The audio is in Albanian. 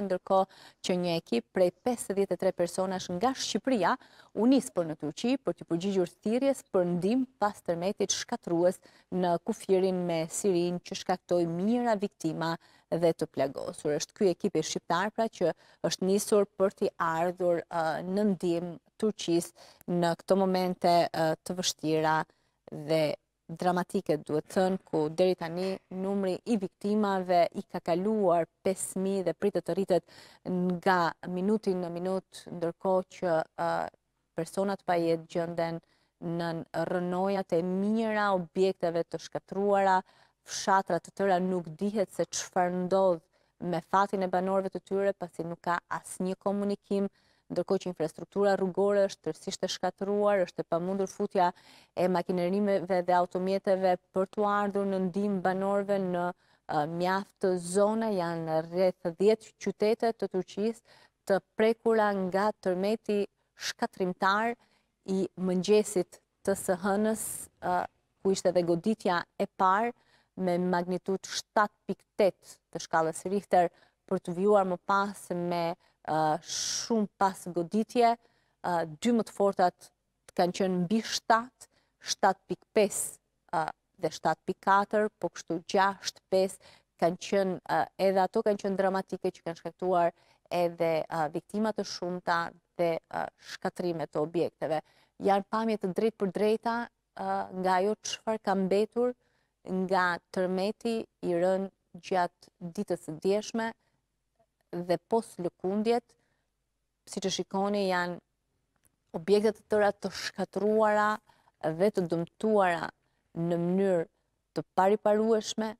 ndërko që një ekip prej 53 personash nga Shqipria unis për në Turqi për të përgjigjur thirjes për ndim pas tërmetit shkatrues në kufirin me Sirin që shkaktoj mjera viktima dhe të plagosur. është kjo ekipi shqiptar pra që është nisur për të ardhur në ndim Turqis në këto momente të vështira dhe dramatike, duhet thënë, ku deri tani numri i viktimave i ka kaluar 5.000 dhe pritë të rritet nga minutin në minut, ndërko që personat pa jetë gjënden në rënojat e mira objekteve të shkatruara, fshatrat të tëra nuk dihet se qëfar ndodhë me fatin e banorve të tyre, pasi nuk ka asë një komunikim ndërkohë që infrastruktura rrugore është thjesht e shkatëruar, është e pamundur futja e makinerimeve dhe automjeteve për të ardhur në ndihmë banorëve në mjaft zonë, janë rreth 10 qytete të Turqisë të prekura nga tërmeti shkatrimtar i mëngjesit të së hënës, ku ishte dhe goditja e parë me magnitud 7.8 të shkallës Richter për të vjuar më pas me shumë pas goditje, dy më të fortat kanë qënë mbi 7, 7.5 dhe 7.4, po kështu 6, 5, kanë edhe ato kanë qënë dramatike që kanë shkaktuar edhe viktimat të shumë dhe shkatrimet të objekteve. Janë pamjet të drejt për drejta nga jo qëfar kam betur nga tërmeti i rënë gjatë ditës të djeshme, dhe pos lëkundjet, si që shikoni, janë objektet të tëra të shkatruara dhe të dëmtuara në mënyrë të pari parueshme,